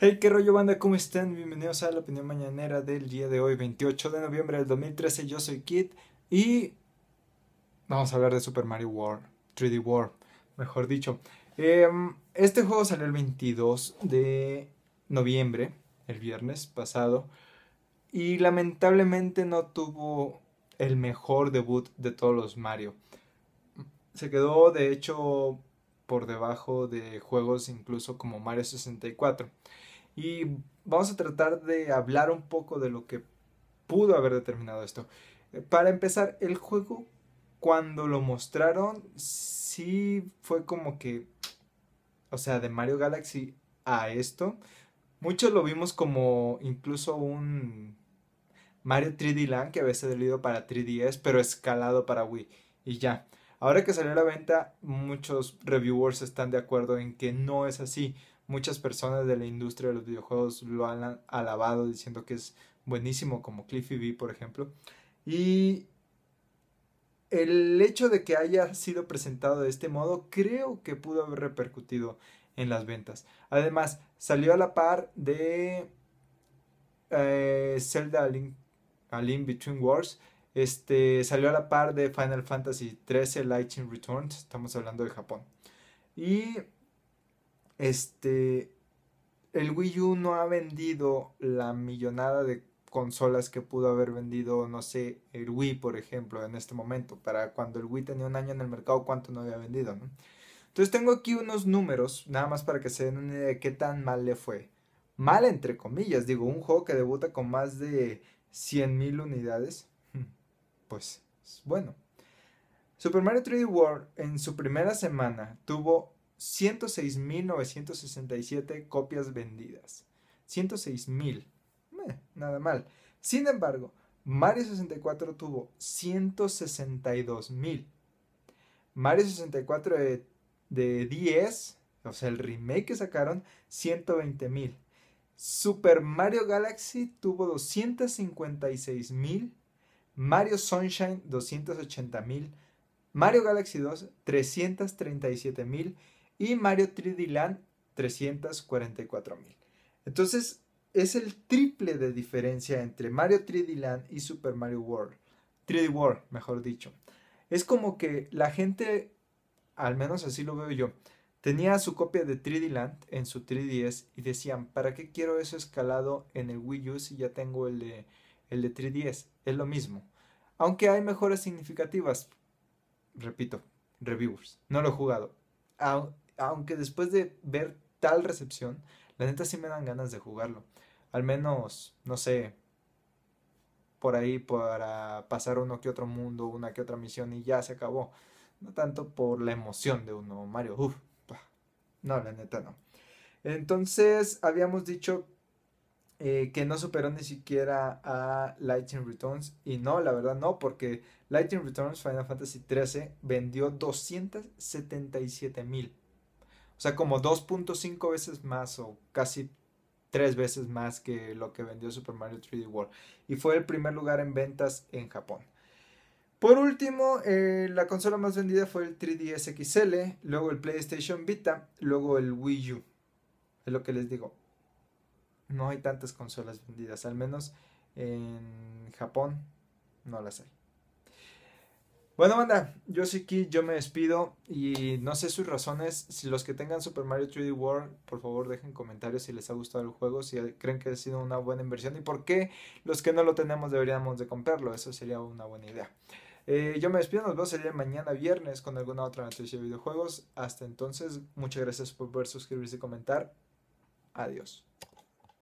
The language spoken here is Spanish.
Hey, qué rollo banda, ¿cómo están? Bienvenidos a la opinión mañanera del día de hoy, 28 de noviembre del 2013. Yo soy Kit y vamos a hablar de Super Mario World, 3D World, mejor dicho. Em, este juego salió el 22 de noviembre, el viernes pasado, y lamentablemente no tuvo el mejor debut de todos los Mario. Se quedó, de hecho, por debajo de juegos incluso como Mario 64. Y vamos a tratar de hablar un poco de lo que pudo haber determinado esto. Eh, para empezar, el juego cuando lo mostraron sí fue como que, o sea, de Mario Galaxy a esto, muchos lo vimos como incluso un Mario 3D Land que había salido para 3DS, pero escalado para Wii y ya. Ahora que salió a la venta, muchos reviewers están de acuerdo en que no es así. Muchas personas de la industria de los videojuegos lo han alabado diciendo que es buenísimo, como Cliffy B, por ejemplo. Y el hecho de que haya sido presentado de este modo creo que pudo haber repercutido en las ventas. Además, salió a la par de eh, Zelda Link, Link Between Wars, este, salió a la par de Final Fantasy XIII Lightning Returns, estamos hablando de Japón. Y este, el Wii U no ha vendido la millonada de consolas que pudo haber vendido, no sé, el Wii, por ejemplo, en este momento. Para cuando el Wii tenía un año en el mercado, ¿cuánto no había vendido? Entonces tengo aquí unos números, nada más para que se den una idea de qué tan mal le fue. Mal entre comillas, digo, un juego que debuta con más de 100.000 unidades pues, bueno. Super Mario 3D World en su primera semana tuvo 106.967 copias vendidas. 106.000. Eh, nada mal. Sin embargo, Mario 64 tuvo 162.000. Mario 64 de, de 10, o sea, el remake que sacaron, 120.000. Super Mario Galaxy tuvo 256.000 Mario Sunshine 280.000, Mario Galaxy 2 337.000 y Mario 3D Land 344.000. Entonces es el triple de diferencia entre Mario 3D Land y Super Mario World. 3D World, mejor dicho. Es como que la gente, al menos así lo veo yo, tenía su copia de 3D Land en su 3DS y decían, ¿para qué quiero eso escalado en el Wii U si ya tengo el de el de 3DS, es lo mismo. Aunque hay mejoras significativas, repito, Reviews. no lo he jugado. Aunque después de ver tal recepción, la neta sí me dan ganas de jugarlo. Al menos, no sé, por ahí para pasar uno que otro mundo, una que otra misión y ya se acabó. No tanto por la emoción de uno, Mario. no, la neta no. Entonces, habíamos dicho eh, que no superó ni siquiera a Lightning Returns. Y no, la verdad no, porque Lightning Returns Final Fantasy XIII vendió 277 mil. O sea, como 2.5 veces más o casi 3 veces más que lo que vendió Super Mario 3D World. Y fue el primer lugar en ventas en Japón. Por último, eh, la consola más vendida fue el 3DS XL, luego el PlayStation Vita, luego el Wii U. Es lo que les digo no hay tantas consolas vendidas, al menos en Japón no las hay. Bueno, banda, yo soy Ki, yo me despido y no sé sus razones. Si los que tengan Super Mario 3D World, por favor dejen comentarios si les ha gustado el juego, si creen que ha sido una buena inversión y por qué los que no lo tenemos deberíamos de comprarlo. Eso sería una buena idea. Eh, yo me despido, nos vemos el mañana viernes con alguna otra noticia de videojuegos. Hasta entonces, muchas gracias por ver, suscribirse y comentar. Adiós.